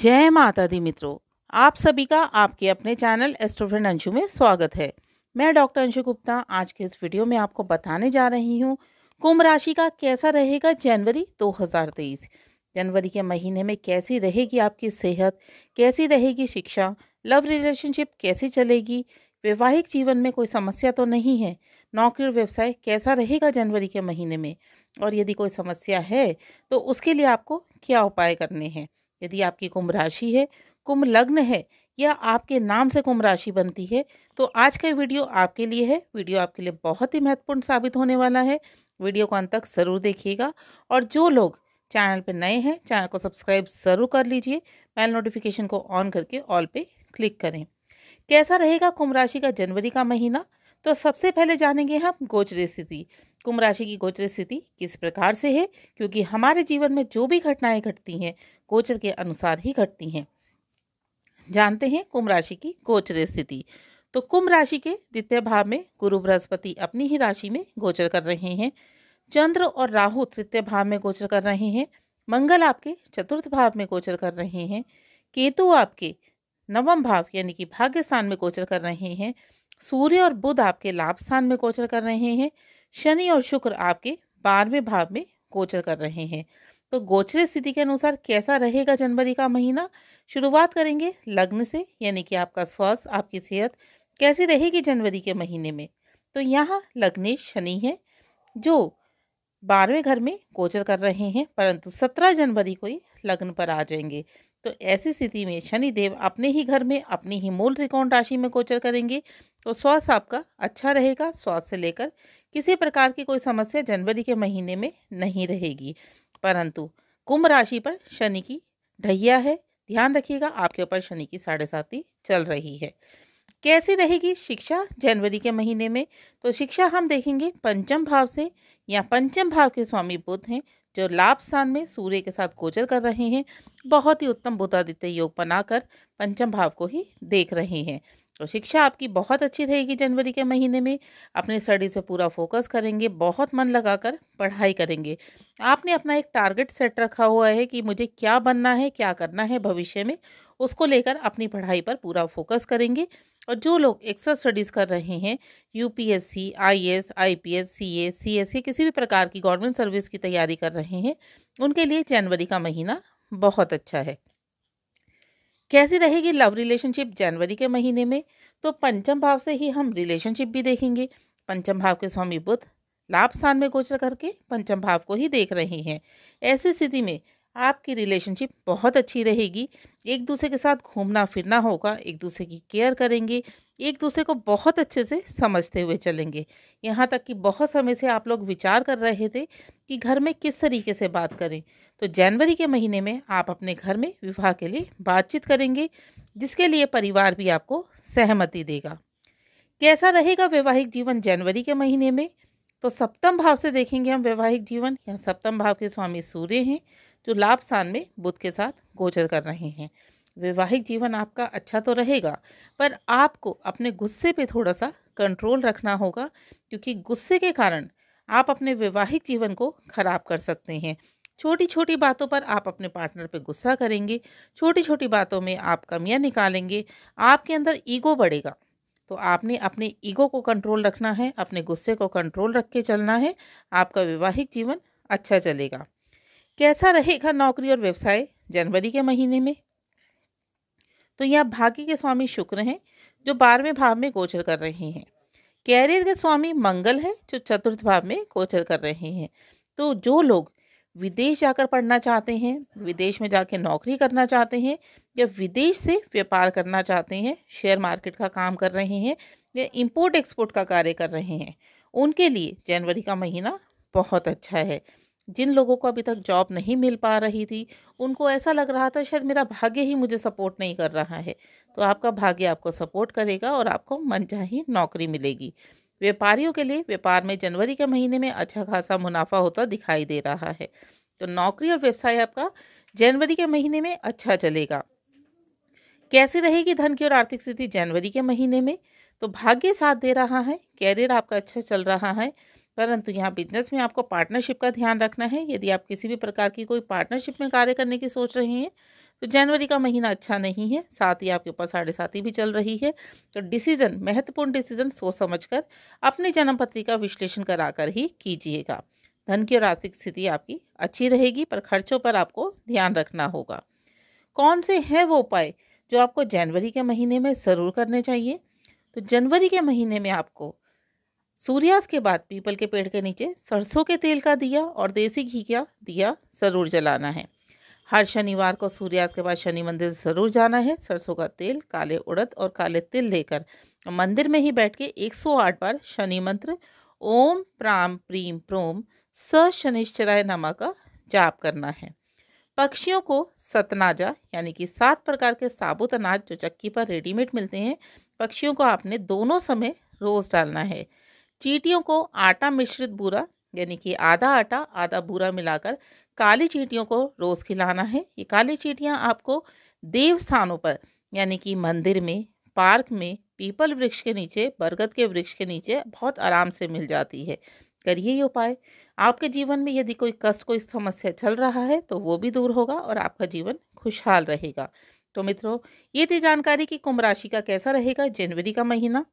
जय माता दी मित्रों आप सभी का आपके अपने चैनल एस्ट्रोफ्रेंड अंशु में स्वागत है मैं डॉक्टर अंशु गुप्ता आज के इस वीडियो में आपको बताने जा रही हूँ कुंभ राशि का कैसा रहेगा जनवरी 2023 जनवरी के महीने में कैसी रहेगी आपकी सेहत कैसी रहेगी शिक्षा लव रिलेशनशिप कैसी चलेगी वैवाहिक जीवन में कोई समस्या तो नहीं है नौकरी और व्यवसाय कैसा रहेगा जनवरी के महीने में और यदि कोई समस्या है तो उसके लिए आपको क्या उपाय करने हैं यदि आपकी कुंभ राशि है कुंभ लग्न है या आपके नाम से कुंभ राशि बनती है तो आज का वीडियो आपके लिए है वीडियो आपके लिए बहुत ही महत्वपूर्ण साबित होने वाला है वीडियो को अंत तक ज़रूर देखिएगा और जो लोग चैनल पर नए हैं चैनल को सब्सक्राइब ज़रूर कर लीजिए बेल नोटिफिकेशन को ऑन करके ऑल पे क्लिक करें कैसा रहेगा कुंभ राशि का जनवरी का महीना तो सबसे पहले जानेंगे हम गोचर स्थिति कुंभ राशि की गोचर स्थिति किस प्रकार से है क्योंकि हमारे जीवन में जो भी घटनाएं घटती हैं गोचर के अनुसार ही घटती हैं जानते हैं कुंभ राशि की गोचर स्थिति तो कुंभ राशि के द्वितीय भाव में गुरु बृहस्पति अपनी ही राशि में गोचर कर रहे हैं चंद्र और राहु तृतीय भाव में गोचर कर रहे हैं मंगल आपके चतुर्थ भाव में गोचर कर रहे हैं केतु आपके नवम भाव यानी कि भाग्य स्थान में गोचर कर रहे हैं सूर्य और बुध आपके लाभ स्थान में गोचर कर रहे हैं शनि और शुक्र आपके बारहवें भाव में गोचर कर रहे हैं तो गोचर स्थिति के अनुसार कैसा रहेगा जनवरी का महीना शुरुआत करेंगे लग्न से यानी कि आपका स्वास्थ्य आपकी सेहत कैसी रहेगी जनवरी के महीने में तो यहाँ लग्ने शनि है जो बारहवें घर में गोचर कर रहे हैं परंतु सत्रह जनवरी को ही लग्न पर आ जाएंगे तो ऐसी स्थिति में शनि देव अपने ही घर में अपनी ही मूल त्रिकोण राशि में गोचर करेंगे तो स्वास्थ्य आपका अच्छा रहेगा स्वास्थ्य से लेकर किसी प्रकार की कोई समस्या जनवरी के महीने में नहीं रहेगी परंतु कुंभ राशि पर शनि की ढहिया है ध्यान रखिएगा आपके ऊपर शनि की साढ़े साथी चल रही है कैसी रहेगी शिक्षा जनवरी के महीने में तो शिक्षा हम देखेंगे पंचम भाव से या पंचम भाव के स्वामी बुद्ध हैं जो लाभ स्थान में सूर्य के साथ गोचर कर रहे हैं बहुत ही उत्तम बुद्धादित्य योग बनाकर पंचम भाव को ही देख रहे हैं तो शिक्षा आपकी बहुत अच्छी रहेगी जनवरी के महीने में अपने स्टडीज़ पे पूरा फोकस करेंगे बहुत मन लगाकर पढ़ाई करेंगे आपने अपना एक टारगेट सेट रखा हुआ है कि मुझे क्या बनना है क्या करना है भविष्य में उसको लेकर अपनी पढ़ाई पर पूरा फोकस करेंगे और जो लोग एक्स्ट्रा स्टडीज़ कर रहे हैं UPSC, IAS, IPS, CA, CSC किसी भी प्रकार की गवर्नमेंट सर्विस की तैयारी कर रहे हैं उनके लिए जनवरी का महीना बहुत अच्छा है कैसी रहेगी लव रिलेशनशिप जनवरी के महीने में तो पंचम भाव से ही हम रिलेशनशिप भी देखेंगे पंचम भाव के स्वामी बुद्ध लाभ स्थान में गोचर करके पंचम भाव को ही देख रहे हैं ऐसी स्थिति में आपकी रिलेशनशिप बहुत अच्छी रहेगी एक दूसरे के साथ घूमना फिरना होगा एक दूसरे की केयर करेंगे एक दूसरे को बहुत अच्छे से समझते हुए चलेंगे यहाँ तक कि बहुत समय से आप लोग विचार कर रहे थे कि घर में किस तरीके से बात करें तो जनवरी के महीने में आप अपने घर में विवाह के लिए बातचीत करेंगे जिसके लिए परिवार भी आपको सहमति देगा कैसा रहेगा वैवाहिक जीवन जनवरी के महीने में तो सप्तम भाव से देखेंगे हम वैवाहिक जीवन यहाँ सप्तम भाव के स्वामी सूर्य हैं जो लाभ स्थान में बुद्ध के साथ गोचर कर रहे हैं वैवाहिक जीवन आपका अच्छा तो रहेगा पर आपको अपने गुस्से पे थोड़ा सा कंट्रोल रखना होगा क्योंकि गुस्से के कारण आप अपने वैवाहिक जीवन को खराब कर सकते हैं छोटी छोटी बातों पर आप अपने पार्टनर पर गुस्सा करेंगे छोटी छोटी बातों में आप कमियाँ निकालेंगे आपके अंदर ईगो बढ़ेगा तो आपने अपने ईगो को कंट्रोल रखना है अपने गुस्से को कंट्रोल रख के चलना है आपका वैवाहिक जीवन अच्छा चलेगा कैसा रहेगा नौकरी और व्यवसाय जनवरी के महीने में तो यह भाग्य के स्वामी शुक्र हैं जो बारहवें भाव में गोचर कर रहे हैं कैरियर के स्वामी मंगल है जो चतुर्थ भाव में गोचर कर रहे हैं तो जो लोग विदेश जाकर पढ़ना चाहते हैं विदेश में जाकर नौकरी करना चाहते हैं या विदेश से व्यापार करना चाहते हैं शेयर मार्केट का काम कर रहे हैं या इंपोर्ट एक्सपोर्ट का कार्य कर रहे हैं उनके लिए जनवरी का महीना बहुत अच्छा है जिन लोगों को अभी तक जॉब नहीं मिल पा रही थी उनको ऐसा लग रहा था शायद मेरा भाग्य ही मुझे सपोर्ट नहीं कर रहा है तो आपका भाग्य आपको सपोर्ट करेगा और आपको मनचाही नौकरी मिलेगी व्यापारियों के लिए व्यापार में जनवरी के महीने में अच्छा खासा मुनाफा होता दिखाई दे रहा है तो नौकरी और व्यवसाय आपका जनवरी के महीने में अच्छा चलेगा कैसी रहेगी धन की और आर्थिक स्थिति जनवरी के महीने में तो भाग्य साथ दे रहा है कैरियर आपका अच्छा चल रहा है परंतु यहाँ बिजनेस में आपको पार्टनरशिप का ध्यान रखना है यदि आप किसी भी प्रकार की कोई पार्टनरशिप में कार्य करने की सोच रहे हैं तो जनवरी का महीना अच्छा नहीं है साथ ही आपके ऊपर साढ़े साथी भी चल रही है तो डिसीजन महत्वपूर्ण डिसीजन सोच समझ कर अपनी जन्म पत्रिका विश्लेषण कराकर ही कीजिएगा धन की और आर्थिक स्थिति आपकी अच्छी रहेगी पर खर्चों पर आपको ध्यान रखना होगा कौन से हैं वो उपाय जो आपको जनवरी के महीने में ज़रूर करने चाहिए तो जनवरी के महीने में आपको सूर्यास्त के बाद पीपल के पेड़ के नीचे सरसों के तेल का दिया और देसी घी का दिया ज़रूर जलाना है हर शनिवार को सूर्यास्त के बाद शनि मंदिर ज़रूर जाना है सरसों का तेल काले उड़द और काले तिल लेकर मंदिर में ही बैठ के 108 बार शनि मंत्र ओम प्राम प्रीम प्रोम स शनिश्चराय नमा का जाप करना है पक्षियों को सतनाजा यानी कि सात प्रकार के साबुत अनाज जो चक्की पर रेडीमेड मिलते हैं पक्षियों को आपने दोनों समय रोज़ डालना है चीटियों को आटा मिश्रित बूरा यानी कि आधा आटा आधा बूरा मिलाकर काली चीटियों को रोज़ खिलाना है ये काली चीटियाँ आपको देव स्थानों पर यानी कि मंदिर में पार्क में पीपल वृक्ष के नीचे बरगद के वृक्ष के नीचे बहुत आराम से मिल जाती है करिए ये उपाय आपके जीवन में यदि कोई कष्ट कोई समस्या चल रहा है तो वो भी दूर होगा और आपका जीवन खुशहाल रहेगा तो मित्रों ये थी जानकारी कि कुंभ राशि का कैसा रहेगा जनवरी का महीना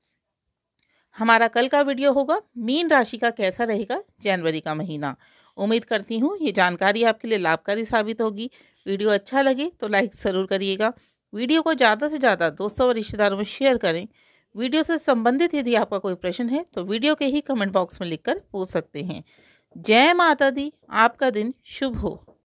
हमारा कल का वीडियो होगा मीन राशि का कैसा रहेगा जनवरी का महीना उम्मीद करती हूँ ये जानकारी आपके लिए लाभकारी साबित होगी वीडियो अच्छा लगे तो लाइक ज़रूर करिएगा वीडियो को ज़्यादा से ज़्यादा दोस्तों और रिश्तेदारों में शेयर करें वीडियो से संबंधित यदि आपका कोई प्रश्न है तो वीडियो के ही कमेंट बॉक्स में लिखकर पूछ सकते हैं जय माता दी आपका दिन शुभ हो